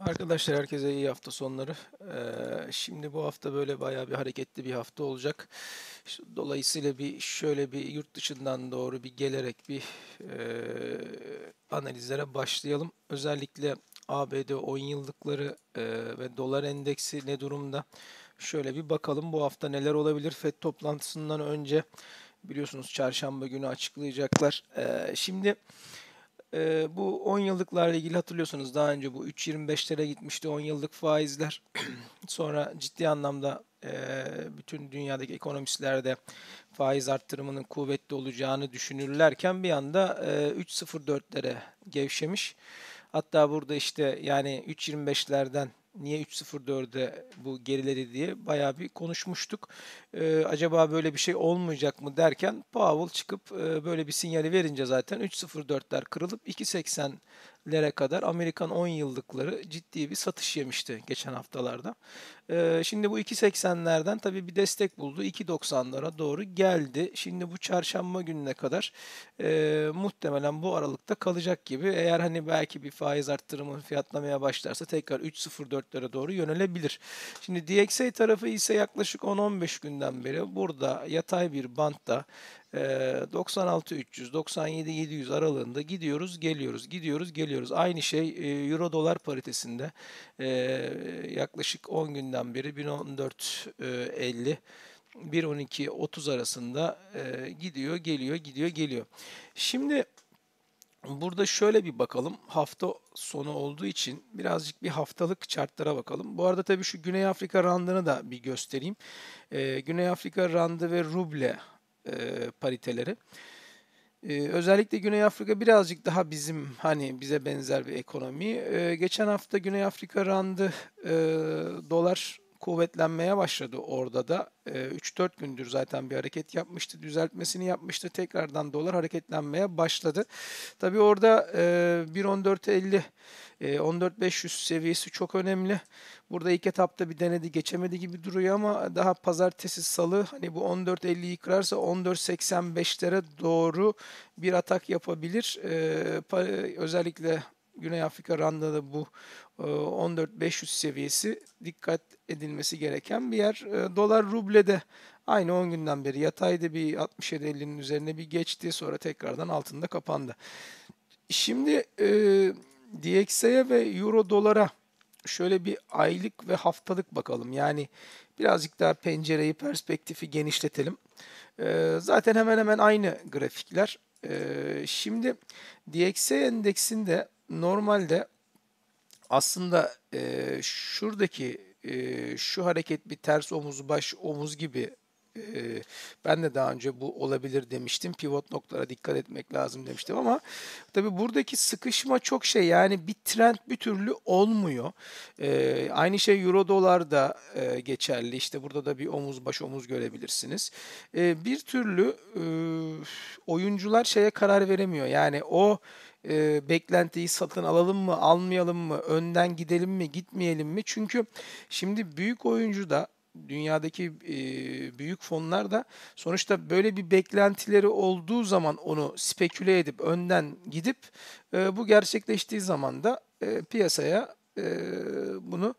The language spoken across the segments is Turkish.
Arkadaşlar herkese iyi hafta sonları. Ee, şimdi bu hafta böyle bayağı bir hareketli bir hafta olacak. Dolayısıyla bir şöyle bir yurt dışından doğru bir gelerek bir e, analizlere başlayalım. Özellikle ABD 10 yıllıkları e, ve dolar endeksi ne durumda? Şöyle bir bakalım bu hafta neler olabilir. FED toplantısından önce biliyorsunuz çarşamba günü açıklayacaklar. E, şimdi... Şimdi e, bu 10 yıllıklarla ilgili hatırlıyorsunuz daha önce bu 3.25'lere gitmişti 10 yıllık faizler. Sonra ciddi anlamda e, bütün dünyadaki ekonomistlerde faiz arttırımının kuvvetli olacağını düşünürlerken bir anda e, 3.04'lere gevşemiş. Hatta burada işte yani 3.25'lerden niye 3.04'de bu geriledi diye bayağı bir konuşmuştuk. Ee, acaba böyle bir şey olmayacak mı derken Powell çıkıp e, böyle bir sinyali verince zaten 3.04'ler kırılıp 2.80 lere kadar Amerikan 10 yıllıkları ciddi bir satış yemişti geçen haftalarda. Ee, şimdi bu 2.80'lerden tabii bir destek buldu. 2.90'lara doğru geldi. Şimdi bu çarşamba gününe kadar e, muhtemelen bu aralıkta kalacak gibi. Eğer hani belki bir faiz arttırımı fiyatlamaya başlarsa tekrar 3.04'lere doğru yönelebilir. Şimdi DXY tarafı ise yaklaşık 10-15 günden beri burada yatay bir bantta 96 300 97 700 aralığında gidiyoruz geliyoruz gidiyoruz geliyoruz aynı şey euro dolar paritesinde yaklaşık 10 günden beri 1014 50 1.12 30 arasında gidiyor geliyor gidiyor geliyor şimdi Burada şöyle bir bakalım. Hafta sonu olduğu için birazcık bir haftalık chartlara bakalım. Bu arada tabii şu Güney Afrika randını da bir göstereyim. Ee, Güney Afrika randı ve ruble e, pariteleri. E, özellikle Güney Afrika birazcık daha bizim hani bize benzer bir ekonomi. E, geçen hafta Güney Afrika randı e, dolar kuvvetlenmeye başladı orada da. E, 3-4 gündür zaten bir hareket yapmıştı. Düzeltmesini yapmıştı. Tekrardan dolar hareketlenmeye başladı. Tabii orada e, 1.14.50 14.500 ee, seviyesi çok önemli. Burada ilk etapta bir denedi geçemedi gibi duruyor ama daha pazartesi salı hani bu 14.50'yi kırarsa 14.85'lere doğru bir atak yapabilir. Ee, özellikle Güney Afrika Randa da bu 14.500 e, seviyesi dikkat edilmesi gereken bir yer. Ee, dolar ruble de aynı 10 günden beri yatayda bir 67.50'nin üzerine bir geçti sonra tekrardan altında kapandı. Şimdi e, DXY'e ve Euro dolara şöyle bir aylık ve haftalık bakalım. Yani birazcık daha pencereyi, perspektifi genişletelim. Ee, zaten hemen hemen aynı grafikler. Ee, şimdi DXY endeksinde normalde aslında e, şuradaki e, şu hareket bir ters omuz baş omuz gibi ee, ben de daha önce bu olabilir demiştim. Pivot noktalara dikkat etmek lazım demiştim ama tabii buradaki sıkışma çok şey yani bir trend bir türlü olmuyor. Ee, aynı şey euro dolar da e, geçerli. İşte burada da bir omuz baş omuz görebilirsiniz. Ee, bir türlü e, oyuncular şeye karar veremiyor. Yani o e, beklentiyi satın alalım mı, almayalım mı, önden gidelim mi, gitmeyelim mi? Çünkü şimdi büyük oyuncu da dünyadaki e, büyük fonlar da sonuçta böyle bir beklentileri olduğu zaman onu speküle edip önden gidip e, bu gerçekleştiği zaman da e, piyasaya e, bunu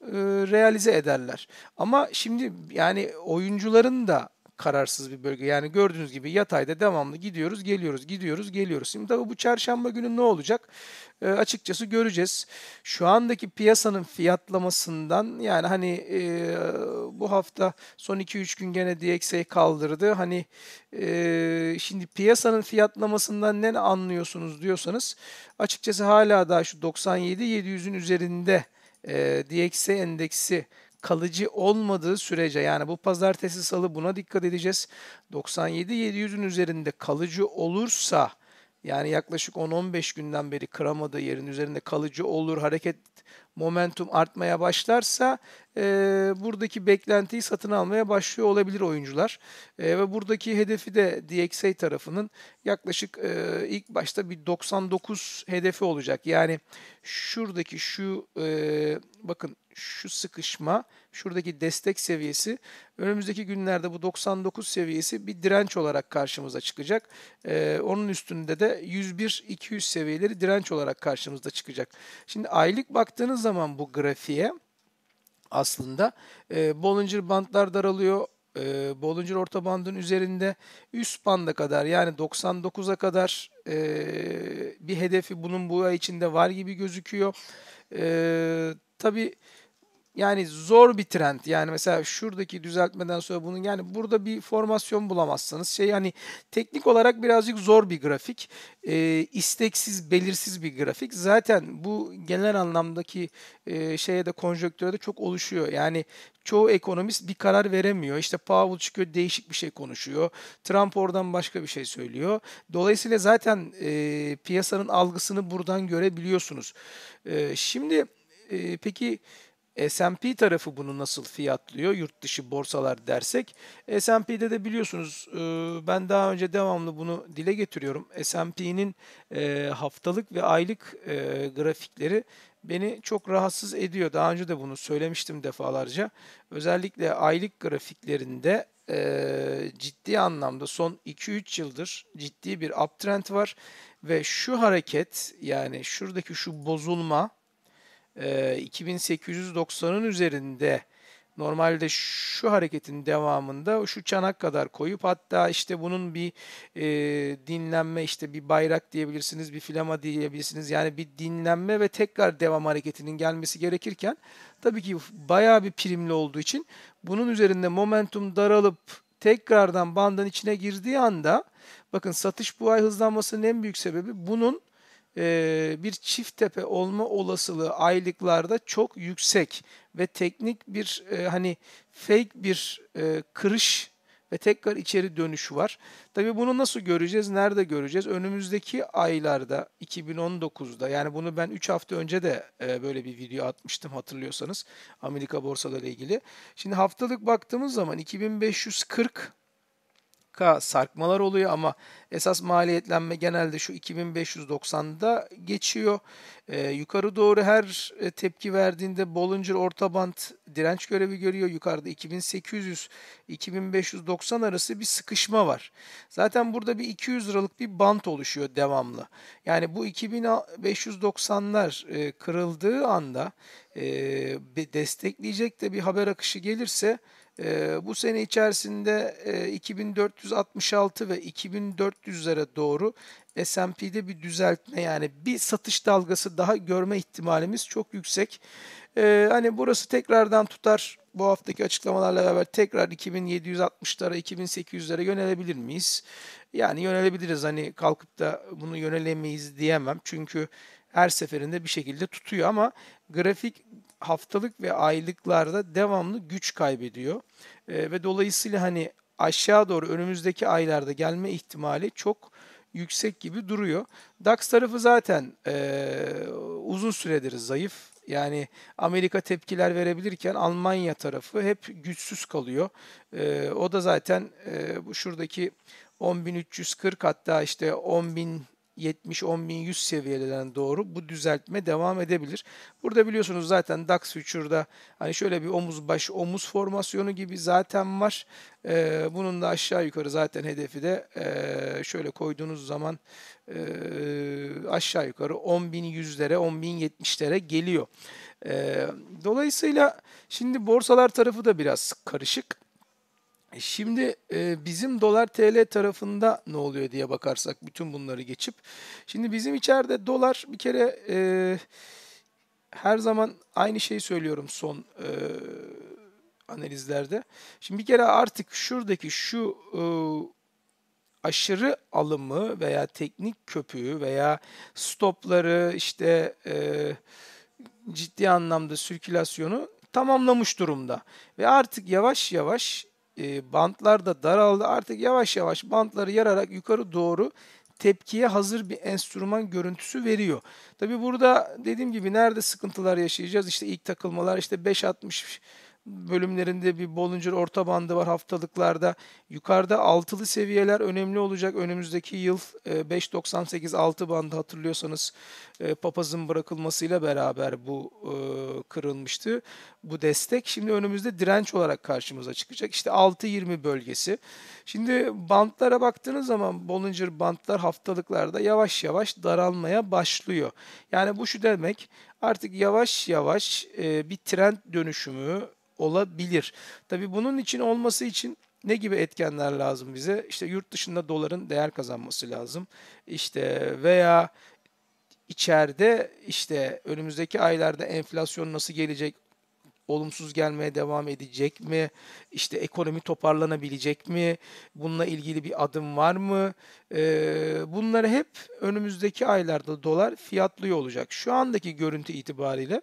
e, realize ederler. Ama şimdi yani oyuncuların da kararsız bir bölge. Yani gördüğünüz gibi yatayda devamlı gidiyoruz, geliyoruz, gidiyoruz, geliyoruz. Şimdi tabii bu çarşamba günü ne olacak? E, açıkçası göreceğiz. Şu andaki piyasanın fiyatlamasından yani hani e, bu hafta son 2-3 gün gene DXY kaldırdı. Hani e, şimdi piyasanın fiyatlamasından ne anlıyorsunuz diyorsanız açıkçası hala daha şu 97 700'ün üzerinde e, DXY endeksi kalıcı olmadığı sürece yani bu pazartesi salı buna dikkat edeceğiz. 97.700'ün üzerinde kalıcı olursa yani yaklaşık 10-15 günden beri kıramadığı yerin üzerinde kalıcı olur hareket momentum artmaya başlarsa e, buradaki beklentiyi satın almaya başlıyor olabilir oyuncular. E, ve buradaki hedefi de DXA tarafının yaklaşık e, ilk başta bir 99 hedefi olacak. Yani şuradaki şu e, bakın şu sıkışma, şuradaki destek seviyesi önümüzdeki günlerde bu 99 seviyesi bir direnç olarak karşımıza çıkacak. Ee, onun üstünde de 101-200 seviyeleri direnç olarak karşımıza çıkacak. Şimdi aylık baktığınız zaman bu grafiğe aslında e, Bollinger bandlar daralıyor. E, Bollinger orta bandın üzerinde üst banda kadar yani 99'a kadar e, bir hedefi bunun bu ay içinde var gibi gözüküyor. E, tabii yani zor bir trend. Yani mesela şuradaki düzeltmeden sonra bunun yani burada bir formasyon bulamazsanız Şey yani teknik olarak birazcık zor bir grafik. E, isteksiz, belirsiz bir grafik. Zaten bu genel anlamdaki e, şeye de konjonktüre de çok oluşuyor. Yani çoğu ekonomist bir karar veremiyor. İşte Powell çıkıyor değişik bir şey konuşuyor. Trump oradan başka bir şey söylüyor. Dolayısıyla zaten e, piyasanın algısını buradan görebiliyorsunuz. E, şimdi e, peki S&P tarafı bunu nasıl fiyatlıyor yurt dışı borsalar dersek S&P'de de biliyorsunuz e, ben daha önce devamlı bunu dile getiriyorum. S&P'nin e, haftalık ve aylık e, grafikleri beni çok rahatsız ediyor. Daha önce de bunu söylemiştim defalarca. Özellikle aylık grafiklerinde ciddi anlamda son 2-3 yıldır ciddi bir uptrend var ve şu hareket yani şuradaki şu bozulma e, 2890'ın üzerinde normalde şu hareketin devamında şu çanak kadar koyup hatta işte bunun bir e, dinlenme işte bir bayrak diyebilirsiniz bir filama diyebilirsiniz yani bir dinlenme ve tekrar devam hareketinin gelmesi gerekirken tabii ki bayağı bir primli olduğu için bunun üzerinde momentum daralıp tekrardan bandın içine girdiği anda bakın satış bu ay hızlanmasının en büyük sebebi bunun e, bir çift tepe olma olasılığı aylıklarda çok yüksek ve teknik bir e, hani fake bir e, kırış ve tekrar içeri dönüşü var. Tabii bunu nasıl göreceğiz? Nerede göreceğiz? Önümüzdeki aylarda 2019'da yani bunu ben 3 hafta önce de böyle bir video atmıştım hatırlıyorsanız Amerika borsaları ile ilgili. Şimdi haftalık baktığımız zaman 2540 marka sarkmalar oluyor ama esas maliyetlenme genelde şu 2590'da geçiyor. Ee, yukarı doğru her e, tepki verdiğinde Bollinger orta band direnç görevi görüyor. Yukarıda 2800-2590 arası bir sıkışma var. Zaten burada bir 200 liralık bir bant oluşuyor devamlı. Yani bu 2590'lar e, kırıldığı anda e, destekleyecek de bir haber akışı gelirse e, bu sene içerisinde e, 2466 ve 2400'lere doğru S&P'de bir düzeltme yani bir satış dalgası daha görme ihtimalimiz çok yüksek. E, hani burası tekrardan tutar bu haftaki açıklamalarla beraber tekrar 2760'lara 2800'lere yönelebilir miyiz? Yani yönelebiliriz hani kalkıp da bunu yönelemeyiz diyemem. Çünkü her seferinde bir şekilde tutuyor ama grafik haftalık ve aylıklarda devamlı güç kaybediyor. E, ve dolayısıyla hani aşağı doğru önümüzdeki aylarda gelme ihtimali çok yüksek gibi duruyor. DAX tarafı zaten e, uzun süredir zayıf. Yani Amerika tepkiler verebilirken Almanya tarafı hep güçsüz kalıyor. E, o da zaten e, bu şuradaki 10.340 hatta işte 10.000 70-10.100 seviyelerden doğru bu düzeltme devam edebilir. Burada biliyorsunuz zaten DAX Future'da hani şöyle bir omuz baş omuz formasyonu gibi zaten var. Ee, bunun da aşağı yukarı zaten hedefi de e, şöyle koyduğunuz zaman e, aşağı yukarı 10.100'lere 10.070'lere geliyor. E, dolayısıyla şimdi borsalar tarafı da biraz karışık. E, şimdi e, bizim dolar TL tarafında ne oluyor diye bakarsak bütün bunları geçip. Şimdi bizim içeride dolar bir kere e, her zaman aynı şeyi söylüyorum son e, analizlerde. Şimdi bir kere artık şuradaki şu e, aşırı alımı veya teknik köpüğü veya stopları işte e, ciddi anlamda sirkülasyonu tamamlamış durumda. Ve artık yavaş yavaş e, bantlar da daraldı. Artık yavaş yavaş bantları yararak yukarı doğru tepkiye hazır bir enstrüman görüntüsü veriyor. Tabi burada dediğim gibi nerede sıkıntılar yaşayacağız? İşte ilk takılmalar, işte 5.60 bölümlerinde bir Bollinger orta bandı var haftalıklarda. Yukarıda altılı seviyeler önemli olacak. Önümüzdeki yıl 5.98 e, altı bandı hatırlıyorsanız e, papazın bırakılmasıyla beraber bu e, kırılmıştı. Bu destek şimdi önümüzde direnç olarak karşımıza çıkacak. İşte 6.20 bölgesi. Şimdi bantlara baktığınız zaman Bollinger bantlar haftalıklarda yavaş yavaş daralmaya başlıyor. Yani bu şu demek artık yavaş yavaş bir trend dönüşümü olabilir. Tabii bunun için olması için ne gibi etkenler lazım bize? İşte yurt dışında doların değer kazanması lazım. İşte veya içeride işte önümüzdeki aylarda enflasyon nasıl gelecek? olumsuz gelmeye devam edecek mi? İşte ekonomi toparlanabilecek mi? Bununla ilgili bir adım var mı? Ee, bunları hep önümüzdeki aylarda dolar fiyatlıyor olacak. Şu andaki görüntü itibariyle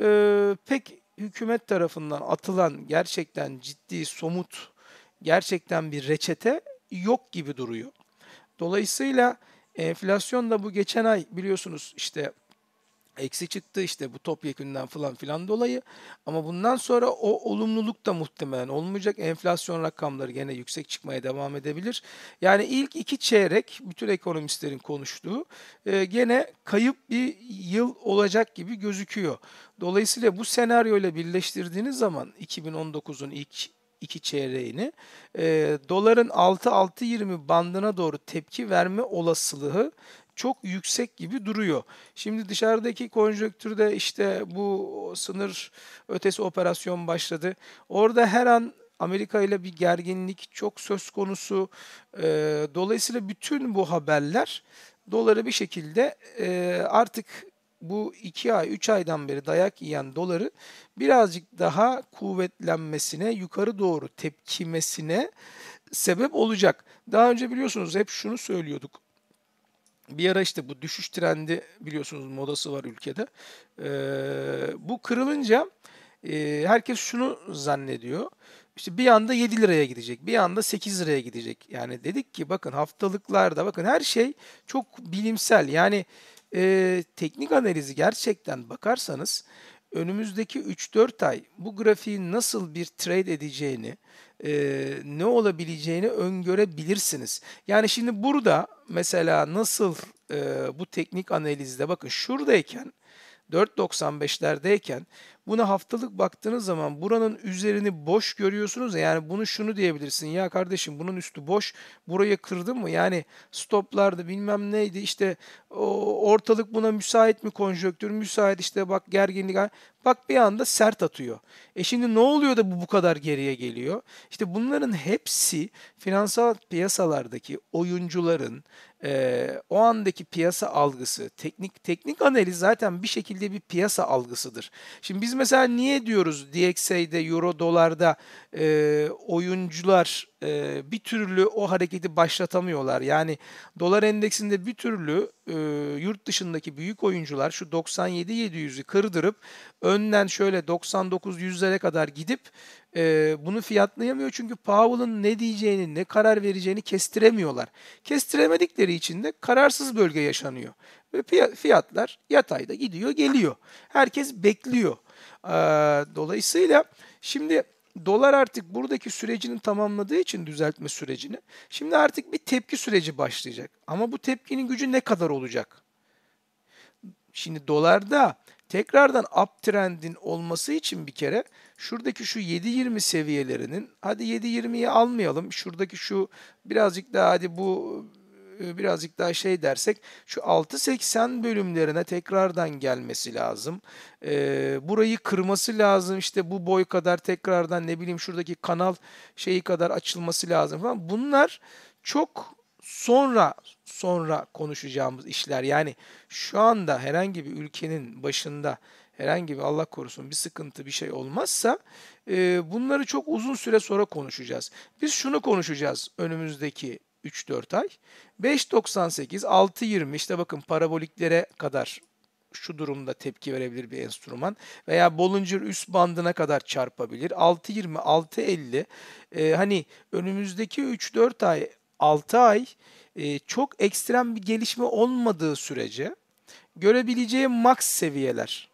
e, pek hükümet tarafından atılan gerçekten ciddi, somut, gerçekten bir reçete yok gibi duruyor. Dolayısıyla enflasyon da bu geçen ay biliyorsunuz işte eksi çıktı işte bu topyekünden falan filan dolayı. Ama bundan sonra o olumluluk da muhtemelen olmayacak. Enflasyon rakamları gene yüksek çıkmaya devam edebilir. Yani ilk iki çeyrek bütün ekonomistlerin konuştuğu e, gene kayıp bir yıl olacak gibi gözüküyor. Dolayısıyla bu senaryoyla birleştirdiğiniz zaman 2019'un ilk iki çeyreğini e, doların 6-6.20 bandına doğru tepki verme olasılığı çok yüksek gibi duruyor. Şimdi dışarıdaki konjöktürde işte bu sınır ötesi operasyon başladı. Orada her an Amerika ile bir gerginlik çok söz konusu. Ee, dolayısıyla bütün bu haberler doları bir şekilde e, artık bu 2 ay 3 aydan beri dayak yiyen doları birazcık daha kuvvetlenmesine, yukarı doğru tepkimesine sebep olacak. Daha önce biliyorsunuz hep şunu söylüyorduk bir ara işte bu düşüş trendi biliyorsunuz modası var ülkede. Ee, bu kırılınca e, herkes şunu zannediyor. İşte bir anda 7 liraya gidecek, bir anda 8 liraya gidecek. Yani dedik ki bakın haftalıklarda bakın her şey çok bilimsel. Yani e, teknik analizi gerçekten bakarsanız önümüzdeki 3-4 ay bu grafiği nasıl bir trade edeceğini, e, ne olabileceğini öngörebilirsiniz. Yani şimdi burada mesela nasıl e, bu teknik analizde bakın şuradayken 4.95'lerdeyken Buna haftalık baktığınız zaman buranın üzerini boş görüyorsunuz. Ya, yani bunu şunu diyebilirsin. Ya kardeşim bunun üstü boş. Burayı kırdın mı? Yani stoplardı bilmem neydi. işte ortalık buna müsait mi konjonktür? Müsait işte bak gerginlik. Bak bir anda sert atıyor. E şimdi ne oluyor da bu bu kadar geriye geliyor? İşte bunların hepsi finansal piyasalardaki oyuncuların e, o andaki piyasa algısı, teknik teknik analiz zaten bir şekilde bir piyasa algısıdır. Şimdi biz mesela niye diyoruz DXA'de, Euro dolarda e, oyuncular e, bir türlü o hareketi başlatamıyorlar. Yani dolar endeksinde bir türlü e, yurt dışındaki büyük oyuncular şu 97-700'ü kırdırıp önden şöyle 99-100'lere kadar gidip e, bunu fiyatlayamıyor. Çünkü Powell'ın ne diyeceğini, ne karar vereceğini kestiremiyorlar. Kestiremedikleri için de kararsız bölge yaşanıyor. Ve fiyatlar yatayda gidiyor geliyor. Herkes bekliyor. Ee, dolayısıyla şimdi dolar artık buradaki sürecini tamamladığı için düzeltme sürecini şimdi artık bir tepki süreci başlayacak. Ama bu tepkinin gücü ne kadar olacak? Şimdi dolarda tekrardan uptrendin olması için bir kere şuradaki şu 7.20 seviyelerinin hadi 7.20'yi almayalım. Şuradaki şu birazcık daha hadi bu e, birazcık daha şey dersek şu 6.80 bölümlerine tekrardan gelmesi lazım. E, burayı kırması lazım işte bu boy kadar tekrardan ne bileyim şuradaki kanal şeyi kadar açılması lazım falan. Bunlar çok sonra sonra konuşacağımız işler. Yani şu anda herhangi bir ülkenin başında herhangi bir Allah korusun bir sıkıntı bir şey olmazsa e, bunları çok uzun süre sonra konuşacağız. Biz şunu konuşacağız önümüzdeki 3-4 ay. 5.98, 6.20 işte bakın paraboliklere kadar şu durumda tepki verebilir bir enstrüman veya Bollinger üst bandına kadar çarpabilir. 6.20, 6.50 e, hani önümüzdeki 3-4 ay, 6 ay e, çok ekstrem bir gelişme olmadığı sürece görebileceği maks seviyeler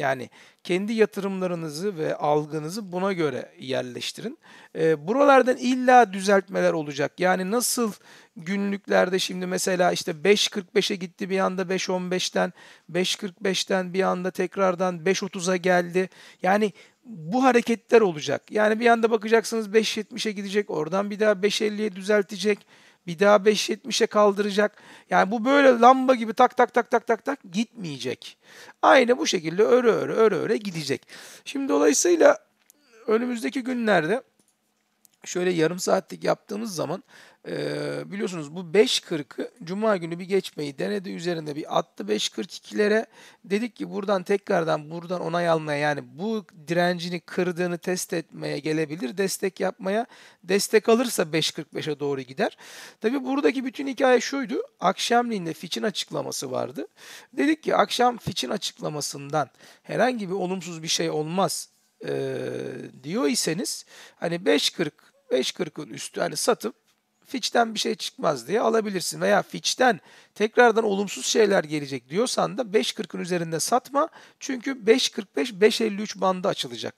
yani kendi yatırımlarınızı ve algınızı buna göre yerleştirin. E, buralardan illa düzeltmeler olacak. Yani nasıl günlüklerde şimdi mesela işte 5.45'e gitti bir anda 5.15'ten, 5.45'ten bir anda tekrardan 5.30'a geldi. Yani bu hareketler olacak. Yani bir anda bakacaksınız 5.70'e gidecek, oradan bir daha 5.50'ye düzeltecek. Bir daha 5.70'e kaldıracak. Yani bu böyle lamba gibi tak tak tak tak tak tak gitmeyecek. Aynı bu şekilde öre öre öre öre gidecek. Şimdi dolayısıyla önümüzdeki günlerde şöyle yarım saatlik yaptığımız zaman e, biliyorsunuz bu 5.40'ı Cuma günü bir geçmeyi denedi. Üzerinde bir attı 5.42'lere. Dedik ki buradan tekrardan buradan onay almaya yani bu direncini kırdığını test etmeye gelebilir. Destek yapmaya destek alırsa 5.45'e doğru gider. Tabi buradaki bütün hikaye şuydu. akşamliğinde de Fitch'in açıklaması vardı. Dedik ki akşam Fitch'in açıklamasından herhangi bir olumsuz bir şey olmaz e, diyor iseniz hani 5.40 5.40'ın üstü hani satıp fiçten bir şey çıkmaz diye alabilirsin. Veya fiçten tekrardan olumsuz şeyler gelecek diyorsan da 5.40'ın üzerinde satma. Çünkü 5.45-5.53 bandı açılacak.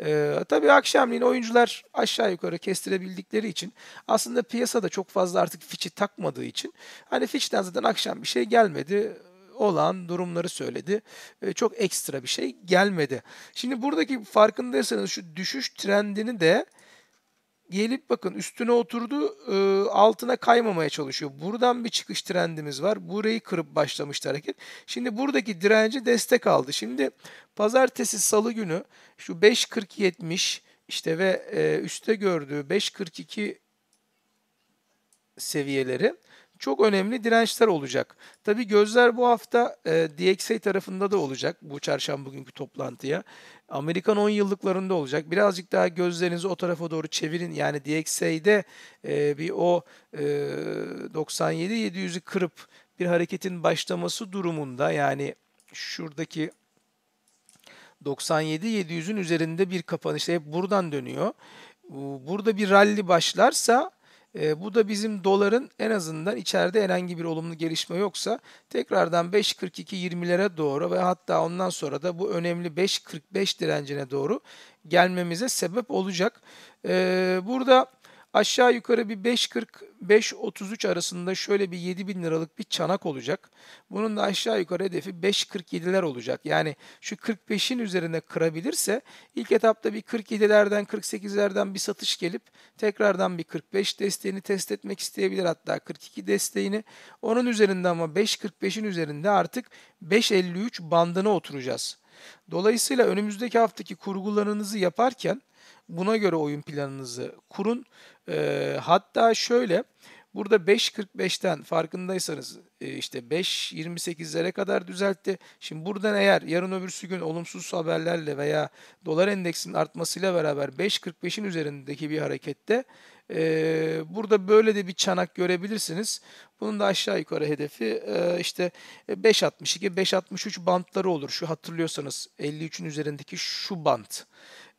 Ee, tabii akşamleyin oyuncular aşağı yukarı kestirebildikleri için aslında piyasada çok fazla artık Fitch'i takmadığı için hani fiçten zaten akşam bir şey gelmedi olan durumları söyledi. E, çok ekstra bir şey gelmedi. Şimdi buradaki farkındaysanız şu düşüş trendini de gelip bakın üstüne oturdu e, altına kaymamaya çalışıyor. Buradan bir çıkış trendimiz var. Burayı kırıp başlamıştı hareket. Şimdi buradaki direnci destek aldı. Şimdi pazartesi salı günü şu 5.40-70 işte ve e, üstte gördüğü 5.42 seviyeleri çok önemli dirençler olacak. Tabi gözler bu hafta e, DXY tarafında da olacak bu çarşamba bugünkü toplantıya. Amerikan 10 yıllıklarında olacak. Birazcık daha gözlerinizi o tarafa doğru çevirin. Yani DXY'de e, bir o e, 97-700'ü kırıp bir hareketin başlaması durumunda yani şuradaki 97-700'ün üzerinde bir kapanışta hep buradan dönüyor. Burada bir rally başlarsa e, bu da bizim doların en azından içeride herhangi bir olumlu gelişme yoksa tekrardan 5.42 20'lere doğru ve hatta ondan sonra da bu önemli 5.45 direncine doğru gelmemize sebep olacak. E, burada Aşağı yukarı bir 5.40-5.33 arasında şöyle bir 7 bin liralık bir çanak olacak. Bunun da aşağı yukarı hedefi 5.47'ler olacak. Yani şu 45'in üzerine kırabilirse ilk etapta bir 47'lerden 48'lerden bir satış gelip tekrardan bir 45 desteğini test etmek isteyebilir hatta 42 desteğini. Onun üzerinde ama 5.45'in üzerinde artık 5.53 bandına oturacağız. Dolayısıyla önümüzdeki haftaki kurgularınızı yaparken Buna göre oyun planınızı kurun. E, hatta şöyle burada 5.45'ten farkındaysanız e, işte 5.28'lere kadar düzeltti. Şimdi buradan eğer yarın öbürsü gün olumsuz haberlerle veya dolar endeksinin artmasıyla beraber 5.45'in üzerindeki bir harekette ee, burada böyle de bir çanak görebilirsiniz. Bunun da aşağı yukarı hedefi e, işte 5.62, e, 5.63 bantları olur. Şu hatırlıyorsanız 53'ün üzerindeki şu bant.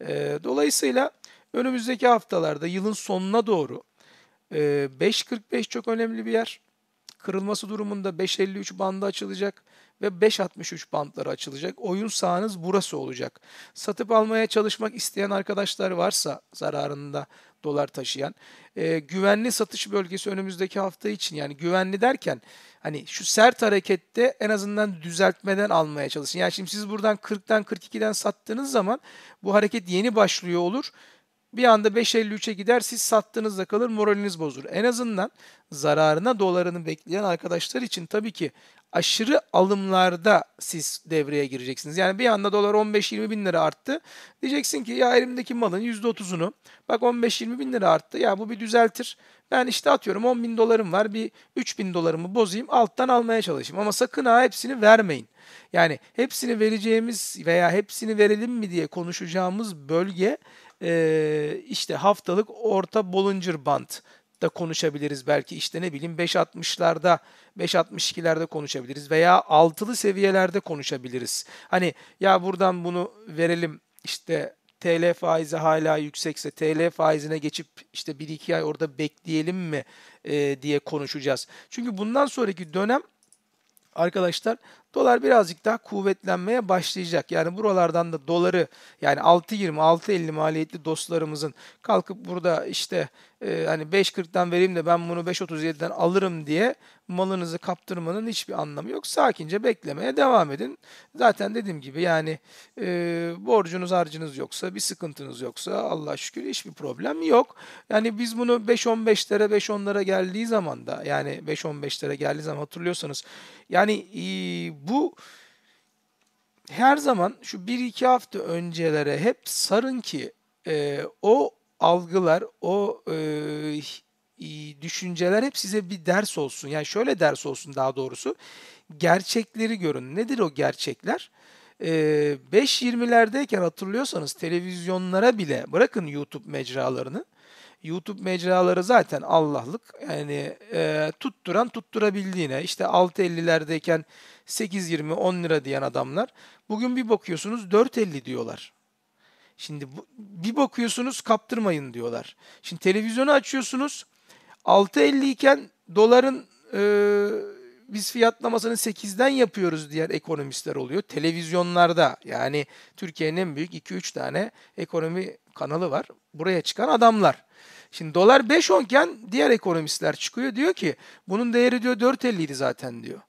Ee, dolayısıyla önümüzdeki haftalarda yılın sonuna doğru 5.45 e, çok önemli bir yer. Kırılması durumunda 5.53 bandı açılacak ve 5.63 bantları açılacak. Oyun sahanız burası olacak. Satıp almaya çalışmak isteyen arkadaşlar varsa zararında dolar taşıyan. E, güvenli satış bölgesi önümüzdeki hafta için yani güvenli derken hani şu sert harekette en azından düzeltmeden almaya çalışın. Yani şimdi siz buradan 40'tan 42'den sattığınız zaman bu hareket yeni başlıyor olur bir anda 5.53'e gider siz sattığınızda kalır moraliniz bozulur. En azından zararına dolarını bekleyen arkadaşlar için tabii ki aşırı alımlarda siz devreye gireceksiniz. Yani bir anda dolar 15-20 bin lira arttı. Diyeceksin ki ya elimdeki malın %30'unu bak 15-20 bin lira arttı ya bu bir düzeltir. Ben işte atıyorum 10 bin dolarım var bir 3 bin dolarımı bozayım alttan almaya çalışayım. Ama sakın ha hepsini vermeyin. Yani hepsini vereceğimiz veya hepsini verelim mi diye konuşacağımız bölge e, işte haftalık orta Bollinger Band da konuşabiliriz belki işte ne bileyim 5.60'larda 5.62'lerde konuşabiliriz veya altılı seviyelerde konuşabiliriz. Hani ya buradan bunu verelim işte TL faizi hala yüksekse TL faizine geçip işte 1-2 ay orada bekleyelim mi e, diye konuşacağız. Çünkü bundan sonraki dönem arkadaşlar Dolar birazcık daha kuvvetlenmeye başlayacak. Yani buralardan da doları yani 6.20 6.50 maliyetli dostlarımızın kalkıp burada işte e, hani 5.40'dan vereyim de ben bunu 5.37'den alırım diye malınızı kaptırmanın hiçbir anlamı yok. Sakince beklemeye devam edin. Zaten dediğim gibi yani e, borcunuz harcınız yoksa bir sıkıntınız yoksa Allah şükür hiçbir problem yok. Yani biz bunu 5.15'lere 5.10'lara geldiği zaman da yani 5.15'lere geldiği zaman hatırlıyorsanız yani e, bu her zaman şu 1-2 hafta öncelere hep sarın ki e, o algılar, o e, düşünceler hep size bir ders olsun. Yani şöyle ders olsun daha doğrusu. Gerçekleri görün. Nedir o gerçekler? E, 5-20'lerdeyken hatırlıyorsanız televizyonlara bile bırakın YouTube mecralarını YouTube mecraları zaten Allah'lık. Yani e, tutturan tutturabildiğine işte 6.50'lerdeyken 8.20 10 lira diyen adamlar bugün bir bakıyorsunuz 4.50 diyorlar. Şimdi bu, bir bakıyorsunuz kaptırmayın diyorlar. Şimdi televizyonu açıyorsunuz 6.50 iken doların e, biz fiyatlamasını 8'den yapıyoruz diğer ekonomistler oluyor. Televizyonlarda yani Türkiye'nin en büyük 2-3 tane ekonomi kanalı var. Buraya çıkan adamlar. Şimdi dolar 5.10 iken diğer ekonomistler çıkıyor diyor ki bunun değeri diyor 4.50 idi zaten diyor.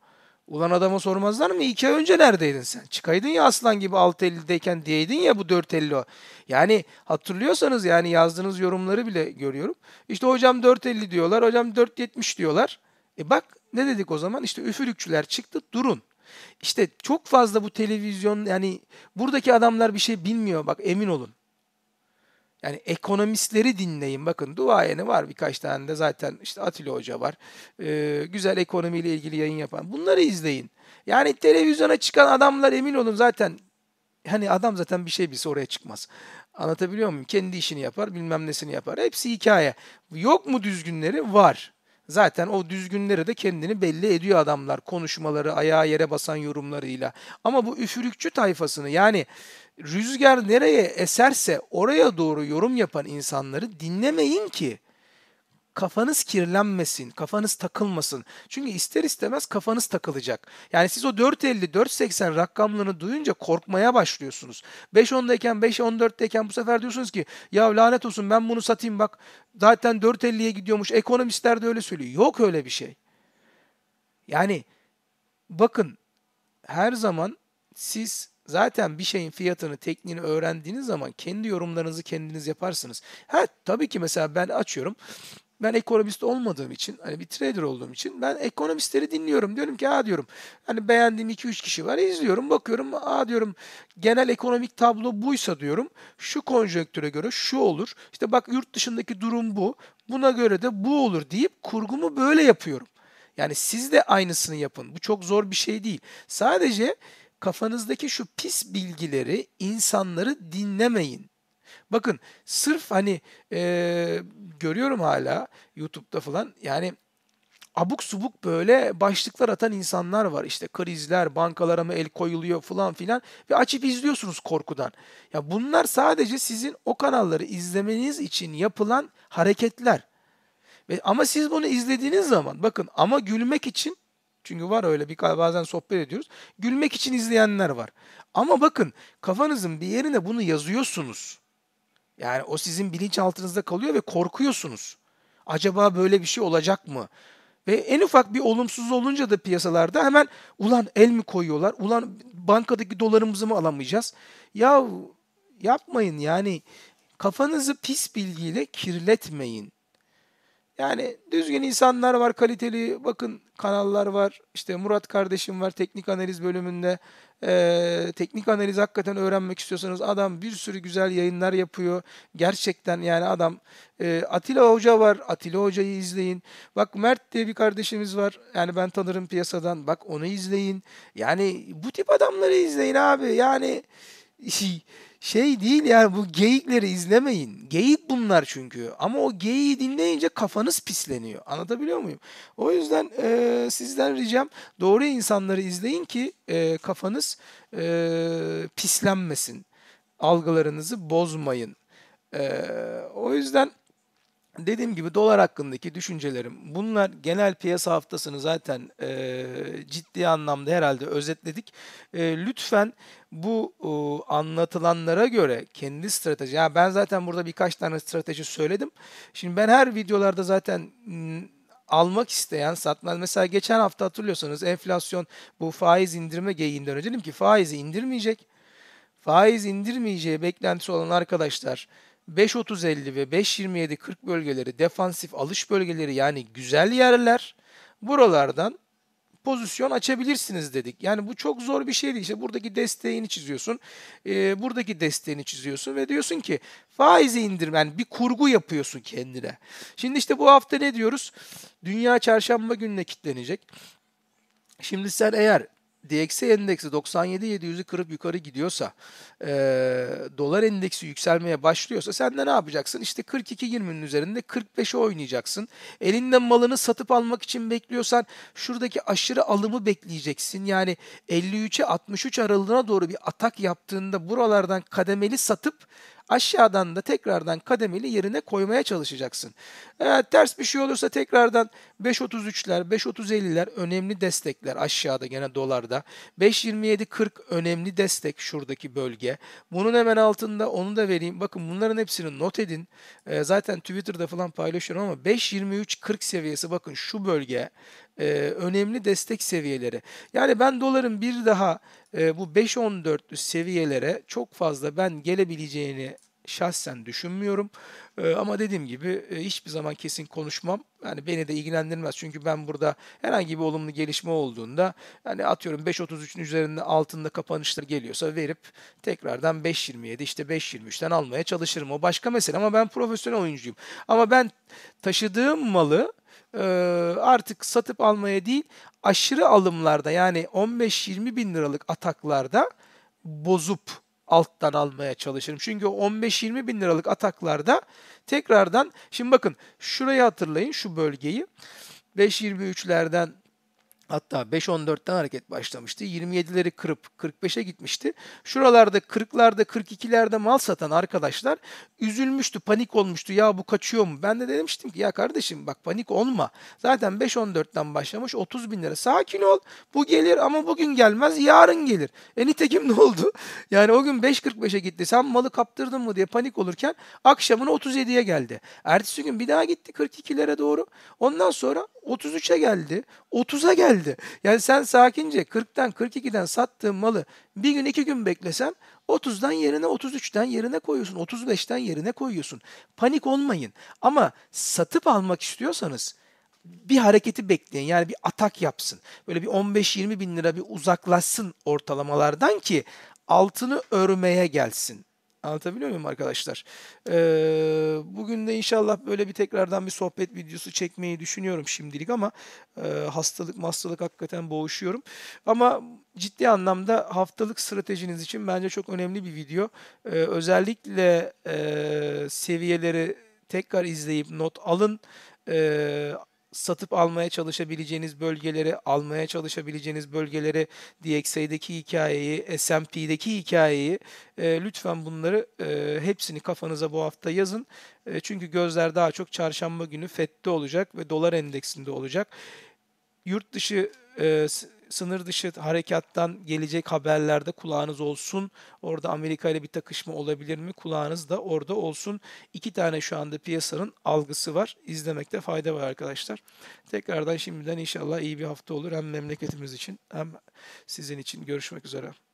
Ulan adama sormazlar mı? İki ay önce neredeydin sen? Çıkaydın ya aslan gibi 6.50'deyken diyeydin ya bu 4.50 o. Yani hatırlıyorsanız yani yazdığınız yorumları bile görüyorum. İşte hocam 4.50 diyorlar, hocam 4.70 diyorlar. E bak ne dedik o zaman? İşte üfürükçüler çıktı durun. İşte çok fazla bu televizyon yani buradaki adamlar bir şey bilmiyor bak emin olun. Yani ekonomistleri dinleyin. Bakın duayeni var birkaç tane de zaten işte Atilla Hoca var. Ee, güzel ekonomiyle ilgili yayın yapan. Bunları izleyin. Yani televizyona çıkan adamlar emin olun zaten hani adam zaten bir şey bilse oraya çıkmaz. Anlatabiliyor muyum? Kendi işini yapar, bilmem nesini yapar. Hepsi hikaye. Yok mu düzgünleri? Var. Zaten o düzgünleri de kendini belli ediyor adamlar. Konuşmaları, ayağa yere basan yorumlarıyla. Ama bu üfürükçü tayfasını yani rüzgar nereye eserse oraya doğru yorum yapan insanları dinlemeyin ki kafanız kirlenmesin, kafanız takılmasın. Çünkü ister istemez kafanız takılacak. Yani siz o 4.50-4.80 rakamlarını duyunca korkmaya başlıyorsunuz. 5.10'dayken, 5.14'teyken bu sefer diyorsunuz ki ya lanet olsun ben bunu satayım bak zaten 4.50'ye gidiyormuş. Ekonomistler de öyle söylüyor. Yok öyle bir şey. Yani bakın her zaman siz zaten bir şeyin fiyatını, tekniğini öğrendiğiniz zaman kendi yorumlarınızı kendiniz yaparsınız. Ha tabii ki mesela ben açıyorum. Ben ekonomist olmadığım için, hani bir trader olduğum için ben ekonomistleri dinliyorum. Diyorum ki ha diyorum. Hani beğendiğim 2-3 kişi var. izliyorum, bakıyorum. Ha diyorum genel ekonomik tablo buysa diyorum. Şu konjonktüre göre şu olur. İşte bak yurt dışındaki durum bu. Buna göre de bu olur deyip kurgumu böyle yapıyorum. Yani siz de aynısını yapın. Bu çok zor bir şey değil. Sadece kafanızdaki şu pis bilgileri insanları dinlemeyin. Bakın sırf hani e, görüyorum hala YouTube'da falan yani abuk subuk böyle başlıklar atan insanlar var. İşte krizler, bankalara mı el koyuluyor falan filan ve açıp izliyorsunuz korkudan. Ya bunlar sadece sizin o kanalları izlemeniz için yapılan hareketler. Ve ama siz bunu izlediğiniz zaman bakın ama gülmek için çünkü var öyle bir bazen sohbet ediyoruz. Gülmek için izleyenler var. Ama bakın kafanızın bir yerine bunu yazıyorsunuz. Yani o sizin bilinçaltınızda kalıyor ve korkuyorsunuz. Acaba böyle bir şey olacak mı? Ve en ufak bir olumsuz olunca da piyasalarda hemen ulan el mi koyuyorlar? Ulan bankadaki dolarımızı mı alamayacağız? Ya yapmayın yani kafanızı pis bilgiyle kirletmeyin. Yani düzgün insanlar var, kaliteli bakın kanallar var. İşte Murat kardeşim var teknik analiz bölümünde. Ee, teknik analiz hakikaten öğrenmek istiyorsanız adam bir sürü güzel yayınlar yapıyor. Gerçekten yani adam e, Atilla Hoca var. Atilla Hoca'yı izleyin. Bak Mert diye bir kardeşimiz var. Yani ben tanırım piyasadan. Bak onu izleyin. Yani bu tip adamları izleyin abi. Yani şey, şey değil yani bu geyikleri izlemeyin. Geyik bunlar çünkü. Ama o geyiği dinleyince kafanız pisleniyor. Anlatabiliyor muyum? O yüzden e, sizden ricam doğru insanları izleyin ki e, kafanız e, pislenmesin. Algılarınızı bozmayın. E, o yüzden dediğim gibi dolar hakkındaki düşüncelerim. Bunlar genel piyasa haftasını zaten e, ciddi anlamda herhalde özetledik. E, lütfen bu e, anlatılanlara göre kendi strateji. Ya ben zaten burada birkaç tane strateji söyledim. Şimdi ben her videolarda zaten almak isteyen satmaz. Mesela geçen hafta hatırlıyorsanız enflasyon bu faiz indirme geyiğinden önce dedim ki faizi indirmeyecek. Faiz indirmeyeceği beklentisi olan arkadaşlar 5.30-50 ve 5.27-40 bölgeleri defansif alış bölgeleri yani güzel yerler. Buralardan pozisyon açabilirsiniz dedik. Yani bu çok zor bir şey değil. İşte buradaki desteğini çiziyorsun. E, buradaki desteğini çiziyorsun ve diyorsun ki faizi indirmen yani bir kurgu yapıyorsun kendine. Şimdi işte bu hafta ne diyoruz? Dünya çarşamba gününe kilitlenecek Şimdi sen eğer DXY e endeksi 97.700'ü kırıp yukarı gidiyorsa, e, dolar endeksi yükselmeye başlıyorsa sen de ne yapacaksın? İşte 42.20'nin üzerinde 45'e oynayacaksın. Elinden malını satıp almak için bekliyorsan şuradaki aşırı alımı bekleyeceksin. Yani 53'e 63 aralığına doğru bir atak yaptığında buralardan kademeli satıp aşağıdan da tekrardan kademeli yerine koymaya çalışacaksın. Eğer ters bir şey olursa tekrardan 5.33'ler, 530 önemli destekler aşağıda gene dolarda. 5.27-40 önemli destek şuradaki bölge. Bunun hemen altında onu da vereyim. Bakın bunların hepsini not edin. zaten Twitter'da falan paylaşıyorum ama 5.23-40 seviyesi bakın şu bölge e, önemli destek seviyeleri. Yani ben doların bir daha e, bu 5.14'lü seviyelere çok fazla ben gelebileceğini şahsen düşünmüyorum. Ee, ama dediğim gibi e, hiçbir zaman kesin konuşmam. Yani beni de ilgilendirmez. Çünkü ben burada herhangi bir olumlu gelişme olduğunda yani atıyorum 5.33'ün üzerinde altında kapanışlar geliyorsa verip tekrardan 5.27 işte 5.23'ten almaya çalışırım. O başka mesele ama ben profesyonel oyuncuyum. Ama ben taşıdığım malı ee, artık satıp almaya değil aşırı alımlarda yani 15-20 bin liralık ataklarda bozup alttan almaya çalışırım. Çünkü 15-20 bin liralık ataklarda tekrardan şimdi bakın şurayı hatırlayın şu bölgeyi. 5-23 5.23'lerden Hatta 5-14'ten hareket başlamıştı. 27'leri kırıp 45'e gitmişti. Şuralarda 40'larda 42'lerde mal satan arkadaşlar üzülmüştü, panik olmuştu. Ya bu kaçıyor mu? Ben de demiştim ki ya kardeşim bak panik olma. Zaten 5-14'ten başlamış 30 bin lira. Sakin ol. Bu gelir ama bugün gelmez yarın gelir. E nitekim ne oldu? Yani o gün 5-45'e gitti. Sen malı kaptırdın mı diye panik olurken akşamın 37'ye geldi. Ertesi gün bir daha gitti 42'lere doğru. Ondan sonra 33'e geldi. 30'a geldi geldi. Yani sen sakince 40'tan 42'den sattığın malı bir gün iki gün beklesen 30'dan yerine 33'ten yerine koyuyorsun. 35'ten yerine koyuyorsun. Panik olmayın. Ama satıp almak istiyorsanız bir hareketi bekleyin. Yani bir atak yapsın. Böyle bir 15-20 bin lira bir uzaklaşsın ortalamalardan ki altını örmeye gelsin. Anlatabiliyor muyum arkadaşlar? Ee, bugün de inşallah böyle bir tekrardan bir sohbet videosu çekmeyi düşünüyorum şimdilik ama e, hastalık hastalık hakikaten boğuşuyorum. Ama ciddi anlamda haftalık stratejiniz için bence çok önemli bir video. Ee, özellikle e, seviyeleri tekrar izleyip not alın. Ee, satıp almaya çalışabileceğiniz bölgeleri, almaya çalışabileceğiniz bölgeleri, DXA'deki hikayeyi, S&P'deki hikayeyi e, lütfen bunları e, hepsini kafanıza bu hafta yazın. E, çünkü gözler daha çok çarşamba günü FED'de olacak ve dolar endeksinde olacak. Yurt dışı e, sınır dışı harekattan gelecek haberlerde kulağınız olsun. Orada Amerika ile bir takışma olabilir mi? Kulağınız da orada olsun. İki tane şu anda piyasanın algısı var. İzlemekte fayda var arkadaşlar. Tekrardan şimdiden inşallah iyi bir hafta olur. Hem memleketimiz için hem sizin için. Görüşmek üzere.